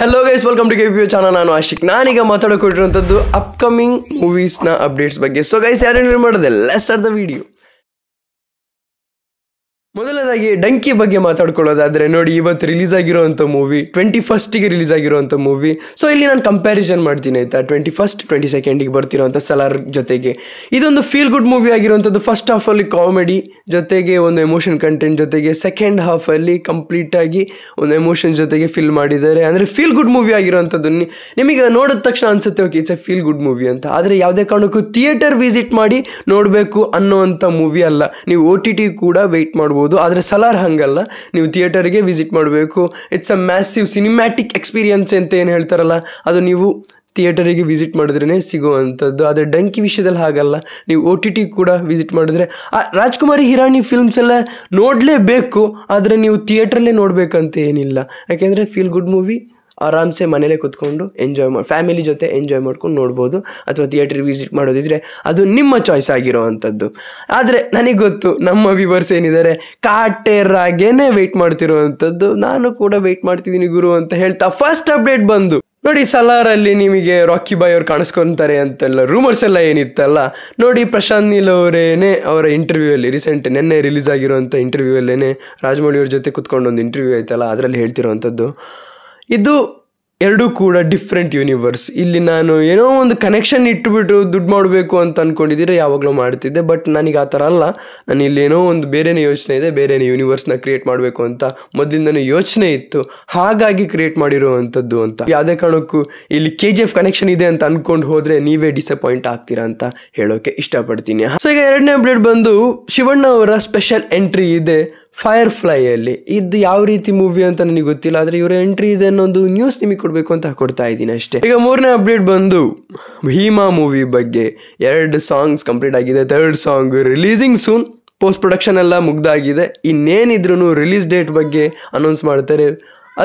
hello guys welcome to K P U channel ನಾನು ಆಶಿಕ್ ನಾನೀಗ ಮಾತಾಡೋಕೊಟ್ಟಿರುವಂಥದ್ದು ಅಪ್ಕಮಿಂಗ್ ಮೂವೀಸ್ನ ಅಪ್ಡೇಟ್ಸ್ ಬಗ್ಗೆ ಸೊ ಗೈಸ್ ಯಾರು ಮಾಡೋದಿಲ್ಲ ಲೆಸ್ ಆರ್ ದ ವಿಡಿಯೋ ಮೊದಲನೇದಾಗಿ ಡಂಕಿ ಬಗ್ಗೆ ಮಾತಾಡ್ಕೊಳ್ಳೋದಾದರೆ ನೋಡಿ ಇವತ್ತು ರಿಲೀಸ್ ಆಗಿರುವಂಥ ಮೂವಿ ಟ್ವೆಂಟಿ ಫಸ್ಟಿಗೆ ರಿಲೀಸ್ ಆಗಿರುವಂಥ ಮೂವಿ ಸೊ ಇಲ್ಲಿ ನಾನು ಕಂಪ್ಯಾರಿಸನ್ ಮಾಡ್ತೀನಿ ಆಯಿತಾ ಟ್ವೆಂಟಿ ಫಸ್ಟ್ ಟ್ವೆಂಟಿ ಸೆಕೆಂಡಿಗೆ ಬರ್ತಿರೋವಂಥ ಸಲಾರ್ ಜೊತೆಗೆ ಇದೊಂದು ಫೀಲ್ ಗುಡ್ ಮೂವಿ ಆಗಿರುವಂಥದ್ದು ಫಸ್ಟ್ ಹಾಫಲ್ಲಿ ಕಾಮಿಡಿ ಜೊತೆಗೆ ಒಂದು ಎಮೋಷನ್ ಕಂಟೆಂಟ್ ಜೊತೆಗೆ ಸೆಕೆಂಡ್ ಹಾಫಲ್ಲಿ ಕಂಪ್ಲೀಟಾಗಿ ಒಂದು ಎಮೋಷನ್ ಜೊತೆಗೆ ಫಿಲ್ ಮಾಡಿದ್ದಾರೆ ಅಂದರೆ ಫೀಲ್ ಗುಡ್ ಮೂವಿ ಆಗಿರುವಂಥದ್ದು ನಿಮಗೆ ನೋಡಿದ ತಕ್ಷಣ ಅನಿಸುತ್ತೆ okay it's a feel good movie ಅಂತ ಆದರೆ ಯಾವುದೇ ಕಾರಣಕ್ಕೂ ಥಿಯೇಟರ್ ವಿಸಿಟ್ ಮಾಡಿ ನೋಡಬೇಕು ಅನ್ನೋವಂಥ ಮೂವಿ ಅಲ್ಲ ನೀವು ಓ ಟಿ ಟಿ ಕೂಡ ವೆಯ್ಟ್ ಮಾಡ್ಬೋದು ಮಾಡ್ಬೋದು ಆದರೆ ಸಲಾರ್ ಹಾಗಲ್ಲ ನೀವು ಥಿಯೇಟರ್ಗೆ ವಿಸಿಟ್ ಮಾಡಬೇಕು it's a massive cinematic experience ಅಂತ ಏನು ಹೇಳ್ತಾರಲ್ಲ ಅದು ನೀವು ಥಿಯೇಟರಿಗೆ ವಿಸಿಟ್ ಮಾಡಿದ್ರೇ ಸಿಗುವಂಥದ್ದು ಆದರೆ ಡಂಕಿ ವಿಷಯದಲ್ಲಿ ಹಾಗಲ್ಲ ನೀವು ಒ ಟಿ ಟಿ ಕೂಡ ವಿಸಿಟ್ ಮಾಡಿದ್ರೆ ಆ ರಾಜ್ಕುಮಾರಿ ಹಿರಾಣಿ ಫಿಲ್ಮ್ಸ್ ಎಲ್ಲ ನೋಡಲೇಬೇಕು ಆದರೆ ನೀವು ಥಿಯೇಟ್ರಲ್ಲೇ ನೋಡಬೇಕಂತ ಏನಿಲ್ಲ ಯಾಕೆಂದರೆ ಫೀಲ್ ಗುಡ್ ಮೂವಿ ಆರಾಮ್ಸೆ ಮನೇಲೆ ಕೂತ್ಕೊಂಡು ಎಂಜಾಯ್ ಮಾಡಿ ಫ್ಯಾಮಿಲಿ ಜೊತೆ ಎಂಜಾಯ್ ಮಾಡ್ಕೊಂಡು ನೋಡ್ಬೋದು ಅಥವಾ ಥಿಯೇಟ್ರಿಗೆ ವಿಸಿಟ್ ಮಾಡೋದಿದ್ರೆ ಅದು ನಿಮ್ಮ ಚಾಯ್ಸ್ ಆಗಿರೋವಂಥದ್ದು ಆದರೆ ನನಗೆ ಗೊತ್ತು ನಮ್ಮ ವಿವರ್ಸ್ ಏನಿದ್ದಾರೆ ಕಾಟೇರಾಗೇನೆ ವೆಯ್ಟ್ ಮಾಡ್ತಿರುವಂಥದ್ದು ನಾನು ಕೂಡ ವೆಯ್ಟ್ ಮಾಡ್ತಿದ್ದೀನಿ ಗುರು ಅಂತ ಹೇಳ್ತಾ ಫಸ್ಟ್ ಅಪ್ಡೇಟ್ ಬಂದು ನೋಡಿ ಸಲಾರಲ್ಲಿ ನಿಮಗೆ ರಾಕಿ ಬಾಯ್ ಅವ್ರು ಕಾಣಿಸ್ಕೊತಾರೆ ಅಂತೆಲ್ಲ ರೂಮರ್ಸ್ ಎಲ್ಲ ಏನಿತ್ತಲ್ಲ ನೋಡಿ ಪ್ರಶಾಂತ್ ನೀಲ್ ಅವರೇನೆ ಅವರ ಅಲ್ಲಿ ರೀಸೆಂಟ್ ನಿನ್ನೆ ರಿಲೀಸ್ ಆಗಿರೋಂಥ ಇಂಟರ್ವ್ಯೂ ಅಲ್ಲೇನೆ ರಾಜಮೌಳಿ ಅವ್ರ ಜೊತೆ ಕುತ್ಕೊಂಡು ಒಂದು ಇಂಟರ್ವ್ಯೂ ಆಯ್ತಲ್ಲ ಅದರಲ್ಲಿ ಹೇಳ್ತಿರುವಂಥದ್ದು ಇದು ಎರಡೂ ಕೂಡ ಡಿಫ್ರೆಂಟ್ ಯೂನಿವರ್ಸ್ ಇಲ್ಲಿ ನಾನು ಏನೋ ಒಂದು ಕನೆಕ್ಷನ್ ಇಟ್ಟುಬಿಟ್ಟು ದುಡ್ಡು ಮಾಡಬೇಕು ಅಂತ ಅಂದ್ಕೊಂಡಿದ್ದೀರಾ ಯಾವಾಗಲೂ ಮಾಡ್ತಿದ್ದೆ ಬಟ್ ನನಗೆ ಆ ಥರ ಅಲ್ಲ ನಾನು ಇಲ್ಲಿ ಏನೋ ಒಂದು ಬೇರೆನೇ ಯೋಚನೆ ಇದೆ ಬೇರೆನೇ ಯೂನಿವರ್ಸ್ನ ಕ್ರಿಯೇಟ್ ಮಾಡಬೇಕು ಅಂತ ಮೊದಲಿಂದನೇ ಯೋಚನೆ ಇತ್ತು ಹಾಗಾಗಿ ಕ್ರಿಯೇಟ್ ಮಾಡಿರುವಂಥದ್ದು ಅಂತ ಯಾವುದೇ ಕಾರಣಕ್ಕೂ ಇಲ್ಲಿ ಕೆ ಜಿ ಎಫ್ ಕನೆಕ್ಷನ್ ಇದೆ ಅಂತ ಅಂದ್ಕೊಂಡು ಹೋದರೆ ನೀವೇ ಡಿಸಪಾಯಿಂಟ್ ಆಗ್ತೀರಾ ಅಂತ ಹೇಳೋಕೆ ಇಷ್ಟಪಡ್ತೀನಿ ಸೊ ಈಗ ಎರಡನೇ ಅಪ್ಡೇಟ್ ಬಂದು ಶಿವಣ್ಣ ಅವರ ಸ್ಪೆಷಲ್ ಎಂಟ್ರಿ ಇದೆ ಫೈರ್ ಫ್ಲೈಯಲ್ಲಿ ಇದು ಯಾವ ರೀತಿ ಮೂವಿ ಅಂತ ನನಗೆ ಗೊತ್ತಿಲ್ಲ ಆದರೆ ಇವರ ಎಂಟ್ರಿ ಇದೆ ಅನ್ನೊಂದು ನ್ಯೂಸ್ ನಿಮಗೆ ಕೊಡಬೇಕು ಅಂತ ಕೊಡ್ತಾ ಇದ್ದೀನಿ ಅಷ್ಟೇ ಈಗ ಮೂರನೇ ಅಪ್ಡೇಟ್ ಬಂದು ಭೀಮಾ ಮೂವಿ ಬಗ್ಗೆ ಎರಡು ಸಾಂಗ್ಸ್ ಕಂಪ್ಲೀಟ್ ಆಗಿದೆ third song releasing soon post production ಎಲ್ಲ ಮುಗ್ದಾಗಿದೆ ಇನ್ನೇನಿದ್ರು ರಿಲೀಸ್ ಡೇಟ್ ಬಗ್ಗೆ ಅನೌನ್ಸ್ ಮಾಡ್ತಾರೆ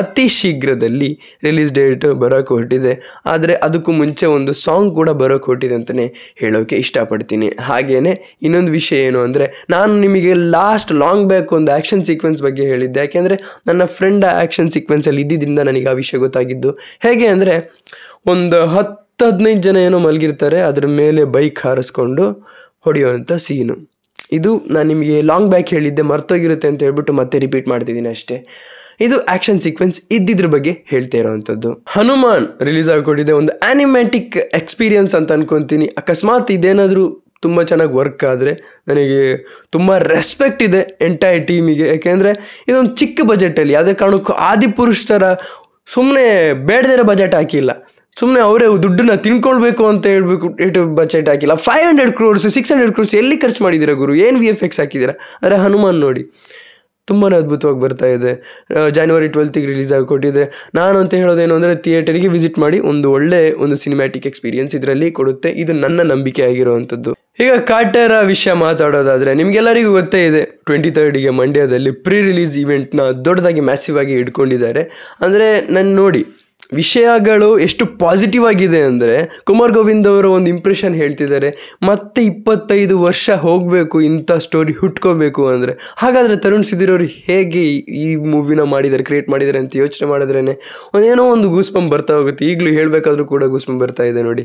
ಅತಿ ಶೀಘ್ರದಲ್ಲಿ ರಿಲೀಸ್ ಡೇಟ್ ಬರೋಕ್ಕೆ ಹೊರಟಿದೆ ಆದರೆ ಅದಕ್ಕೂ ಮುಂಚೆ ಒಂದು ಸಾಂಗ್ ಕೂಡ ಬರೋಕ್ಕೆ ಹೊರಟಿದೆ ಅಂತಲೇ ಹೇಳೋಕ್ಕೆ ಇಷ್ಟಪಡ್ತೀನಿ ಹಾಗೆಯೇ ಇನ್ನೊಂದು ವಿಷಯ ಏನು ಅಂದರೆ ನಾನು ನಿಮಗೆ ಲಾಸ್ಟ್ ಲಾಂಗ್ ಬ್ಯಾಕ್ ಒಂದು ಆ್ಯಕ್ಷನ್ ಸೀಕ್ವೆನ್ಸ್ ಬಗ್ಗೆ ಹೇಳಿದ್ದೆ ಯಾಕೆಂದರೆ ನನ್ನ ಫ್ರೆಂಡ್ ಆ್ಯಕ್ಷನ್ ಸೀಕ್ವೆನ್ಸಲ್ಲಿ ಇದ್ದಿದ್ದರಿಂದ ನನಗೆ ಆ ವಿಷಯ ಗೊತ್ತಾಗಿದ್ದು ಹೇಗೆ ಅಂದರೆ ಒಂದು ಹತ್ತು ಹದಿನೈದು ಜನ ಏನೋ ಮಲಗಿರ್ತಾರೆ ಅದ್ರ ಮೇಲೆ ಬೈಕ್ ಹಾರಿಸ್ಕೊಂಡು ಹೊಡೆಯುವಂಥ ಸೀನು ಇದು ನಾನು ನಿಮಗೆ ಲಾಂಗ್ ಬ್ಯಾಕ್ ಹೇಳಿದ್ದೆ ಮರ್ತೋಗಿರುತ್ತೆ ಅಂತ ಹೇಳ್ಬಿಟ್ಟು ಮತ್ತೆ ರಿಪೀಟ್ ಮಾಡ್ತಿದ್ದೀನಿ ಅಷ್ಟೇ ಇದು ಆಕ್ಷನ್ ಸೀಕ್ವೆನ್ಸ್ ಇದ್ದಿದ್ರ ಬಗ್ಗೆ ಹೇಳ್ತಾ ಇರೋವಂಥದ್ದು ಹನುಮಾನ್ ರಿಲೀಸ್ ಆಗಿಕೊಂಡಿದೆ ಒಂದು ಆನಿಮ್ಯಾಟಿಕ್ ಎಕ್ಸ್ಪೀರಿಯನ್ಸ್ ಅಂತ ಅನ್ಕೊಂತೀನಿ ಅಕಸ್ಮಾತ್ ಇದೇನಾದರೂ ತುಂಬ ಚೆನ್ನಾಗಿ ವರ್ಕ್ ಆದರೆ ನನಗೆ ತುಂಬ ರೆಸ್ಪೆಕ್ಟ್ ಇದೆ ಎಂಟೈರ್ ಟೀಮಿಗೆ ಯಾಕೆಂದರೆ ಇದೊಂದು ಚಿಕ್ಕ ಬಜೆಟಲ್ಲಿ ಯಾವುದೇ ಕಾರಣಕ್ಕೂ ಪುರುಷರ ಸುಮ್ಮನೆ ಬೇಡದಿರೋ ಬಜೆಟ್ ಹಾಕಿಲ್ಲ ಸುಮ್ಮನೆ ಅವರೇ ದುಡ್ಡನ್ನ ತಿನ್ಕೊಳ್ಬೇಕು ಅಂತ ಹೇಳ್ಬೇಕು ಇಟ್ಟು ಬಜೆಟ್ ಹಾಕಿಲ್ಲ five hundred crores six hundred crores ಎಲ್ಲಿ ಖರ್ಚು ಮಾಡಿದ್ದೀರಾ ಗುರು ಏನು ವಿ ಎಫ್ ಎಕ್ಸ್ ಹಾಕಿದ್ದೀರಾ ಆದರೆ ಹನುಮಾನ್ ನೋಡಿ ತುಂಬಾ ಅದ್ಭುತವಾಗಿ ಬರ್ತಾ ಇದೆ ಜಾನ್ವರಿ ಟ್ವೆಲ್ತಿಗೆ ರಿಲೀಸ್ ಆಗಿ ಕೊಟ್ಟಿದೆ ನಾನು ಅಂತ ಹೇಳೋದೇನು ಅಂದರೆ ಥಿಯೇಟರ್ಗೆ ವಿಸಿಟ್ ಮಾಡಿ ಒಂದು ಒಳ್ಳೆ ಒಂದು ಸಿನಿಮ್ಯಾಟಿಕ್ ಎಕ್ಸ್ಪೀರಿಯನ್ಸ್ ಇದರಲ್ಲಿ ಕೊಡುತ್ತೆ ಇದು ನನ್ನ ನಂಬಿಕೆ ಆಗಿರುವಂಥದ್ದು ಈಗ ಕಾಟರ ವಿಷಯ ಮಾತಾಡೋದಾದರೆ ನಿಮಗೆಲ್ಲರಿಗೂ ಗೊತ್ತೇ ಇದೆ ಟ್ವೆಂಟಿ ತರ್ಡಿಗೆ ಮಂಡ್ಯದಲ್ಲಿ ಪ್ರೀ ರಿಲೀಸ್ ಇವೆಂಟ್ನ ದೊಡ್ಡದಾಗಿ ಮ್ಯಾಸಿವ್ ಆಗಿ ಇಟ್ಕೊಂಡಿದ್ದಾರೆ ಅಂದರೆ ನಾನು ನೋಡಿ ವಿಷಯಗಳು ಎಷ್ಟು ಪಾಸಿಟಿವ್ ಆಗಿದೆ ಅಂದರೆ ಕುಮಾರ್ ಗೋವಿಂದ್ ಅವರು ಒಂದು ಇಂಪ್ರೆಷನ್ ಹೇಳ್ತಿದ್ದಾರೆ ಮತ್ತೆ ಇಪ್ಪತ್ತೈದು ವರ್ಷ ಹೋಗಬೇಕು ಇಂಥ ಸ್ಟೋರಿ ಹುಟ್ಕೋಬೇಕು ಅಂದರೆ ಹಾಗಾದರೆ ತರುಣ್ ಸಿದಿರ್ ಅವರು ಹೇಗೆ ಈ ಮೂವಿನ ಮಾಡಿದ್ದಾರೆ ಕ್ರಿಯೇಟ್ ಮಾಡಿದ್ದಾರೆ ಅಂತ ಯೋಚನೆ ಮಾಡಿದ್ರೇ ಒಂದೇನೋ ಒಂದು ಗೂಸ್ಪಂಪ್ ಬರ್ತಾ ಹೋಗುತ್ತೆ ಈಗಲೂ ಹೇಳಬೇಕಾದ್ರೂ ಕೂಡ ಗೂಸ್ಪಂಪ್ ಬರ್ತಾ ಇದೆ ನೋಡಿ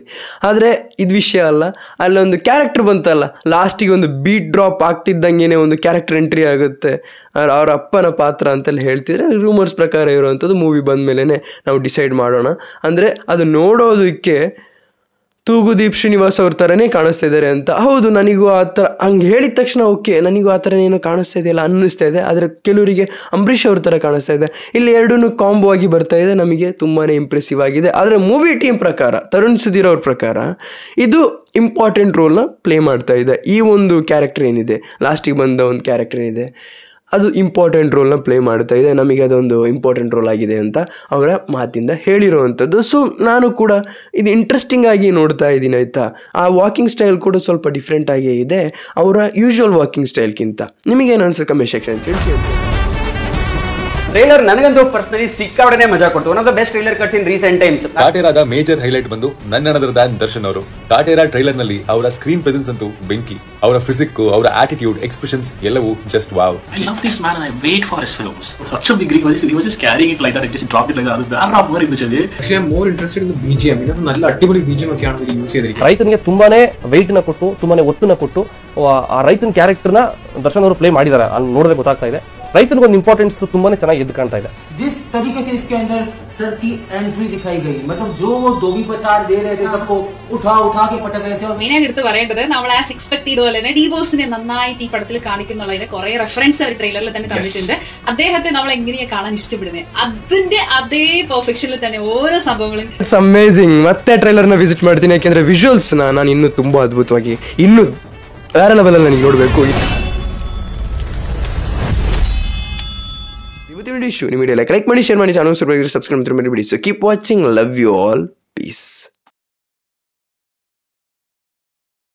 ಆದರೆ ಇದು ವಿಷಯ ಅಲ್ಲ ಅಲ್ಲೊಂದು ಕ್ಯಾರೆಕ್ಟರ್ ಬಂತಲ್ಲ ಲಾಸ್ಟಿಗೆ ಒಂದು ಬೀಟ್ ಡ್ರಾಪ್ ಆಗ್ತಿದ್ದಂಗೆ ಒಂದು ಕ್ಯಾರೆಕ್ಟರ್ ಎಂಟ್ರಿ ಆಗುತ್ತೆ ಅವರ ಅಪ್ಪನ ಪಾತ್ರ ಅಂತೆಲ್ಲ ಹೇಳ್ತಿದ್ರೆ ರೂಮರ್ಸ್ ಪ್ರಕಾರ ಇರುವಂಥದ್ದು ಮೂವಿ ಬಂದ ನಾವು ಡಿಸೈಡ್ ಮಾಡೋಣ ಅಂದರೆ ಅದು ನೋಡೋದಕ್ಕೆ ತೂಗುದೀಪ್ ಶ್ರೀನಿವಾಸ್ ಅವ್ರ ಥರನೇ ಕಾಣಿಸ್ತಾ ಇದ್ದಾರೆ ಅಂತ ಹೌದು ನನಗೂ ಆ ಥರ ಹಂಗೆ ಹೇಳಿದ ತಕ್ಷಣ ಓಕೆ ನನಗೂ ಆ ಥರ ಏನೋ ಕಾಣಿಸ್ತಾ ಇದೆಯಲ್ಲ ಅನ್ನಿಸ್ತಾ ಇದೆ ಆದರೆ ಕೆಲವರಿಗೆ ಅಂಬರೀಷ್ ಅವ್ರ ಥರ ಕಾಣಿಸ್ತಾ ಇದೆ ಇಲ್ಲಿ ಎರಡೂ ಕಾಂಬೋ ಆಗಿ ಬರ್ತಾ ಇದೆ ನಮಗೆ ತುಂಬಾ ಇಂಪ್ರೆಸಿವ್ ಆಗಿದೆ ಆದರೆ ಮೂವಿ ಟೀಮ್ ಪ್ರಕಾರ ತರುಣ್ ಸುಧೀರ್ ಅವ್ರ ಪ್ರಕಾರ ಇದು ಇಂಪಾರ್ಟೆಂಟ್ ರೋಲ್ನ ಪ್ಲೇ ಮಾಡ್ತಾ ಇದೆ ಈ ಒಂದು ಕ್ಯಾರೆಕ್ಟರ್ ಏನಿದೆ ಲಾಸ್ಟಿಗೆ ಬಂದ ಒಂದು ಕ್ಯಾರೆಕ್ಟರ್ ಏನಿದೆ ಅದು ಇಂಪಾರ್ಟೆಂಟ್ ರೋಲ್ನ ಪ್ಲೇ ಮಾಡ್ತಾ ಇದೆ ನಮಗೆ ಅದೊಂದು ಇಂಪಾರ್ಟೆಂಟ್ ರೋಲ್ ಆಗಿದೆ ಅಂತ ಅವರ ಮಾತಿಂದ ಹೇಳಿರುವಂಥದ್ದು ಸೊ ನಾನು ಕೂಡ ಇದು ಇಂಟ್ರೆಸ್ಟಿಂಗ್ ಆಗಿ ನೋಡ್ತಾ ಇದ್ದೀನಿ ಆಯಿತಾ ಆ ವಾಕಿಂಗ್ ಸ್ಟೈಲ್ ಕೂಡ ಸ್ವಲ್ಪ ಆಗಿ ಇದೆ ಅವರ ಯೂಶುವಲ್ ವಾಕಿಂಗ್ ಸ್ಟೈಲ್ಗಿಂತ ನಿಮಗೇನು ಅನ್ಸುತ್ತೆ ಕಮೆಂಟ್ ಸೆಕ್ಷನ್ ತಿಳಿಸಿ ಟ್ರೈಲರ್ ನನಗಂತೂ ಪರ್ಸನಲಿ ಸಿಕ್ಕಾಡನೆ ಮಜಾ ಕೊಡ್ತು one of the best trailer cuts in recent times ಟಾಟೇರಾದ ಮೇಜರ್ ಹೈಲೈಟ್ ಬಂದು ನನ್ನನದರ ದಾನ್ ದರ್ಶನ್ ಅವರು ಟಾಟೇರಾ ಟ್ರೈಲರ್ ನಲ್ಲಿ ಅವರ ಸ್ಕ್ರೀನ್ ಪ್ರೆಸೆನ್ಸ್ ಅಂತೂ ಬೆಂಕಿ ಅವರ ಫಿಸಿಕ್ ಅವರ ಆಟಿಟ್ಯೂಡ್ ಎಕ್ಸ್ಪ್ರೆಷನ್ಸ್ ಎಲ್ಲವೂ just wow I love this man I wait for his films such big rig was he was just carrying it like that it just drop it like that ಅದು ಬೇರೆ rap ಮಾಡಿ ಇರ್ತಿದೆ I am more interested in the BGM ಇದು நல்ல ಅಡಿಪೊಳಿ BGM ഒക്കെ ആണ് use ചെയ്തിരിക്കുന്നത് ರೈತನಿಗೆ ತುಂಬಾನೇ ವೆಯ್ಟ್ ನ ಕೊಟ್ಟು ತುಂಬಾನೇ ಒತ್ತು ನ ಕೊಟ್ಟು ಆ ರೈತನ ನ ದರ್ಶನ್ ಅವರು ಪ್ಲೇ ಮಾಡಿದ್ದಾರೆ ಅಲ್ಲಿ ನೋಡಿದ್ರೆ ಗೊತ್ತಾಗ್ತಾ ಇದೆ ಒಂದು ಇಂಪಾರ್ಟೆನ್ಸ್ ತುಂಬಾನೇ ೇ ಅದೇ ಪರ್ಫೆಕ್ಷನ್ ಮತ್ತೆ ಮಾಡ್ತೀನಿ ಇನ್ನು ಲೆವೆಲ್ ಅಲ್ಲಿ ನೋಡಬೇಕು with your show in media like like money share money channel subscribe subscribe to my video so keep watching love you all peace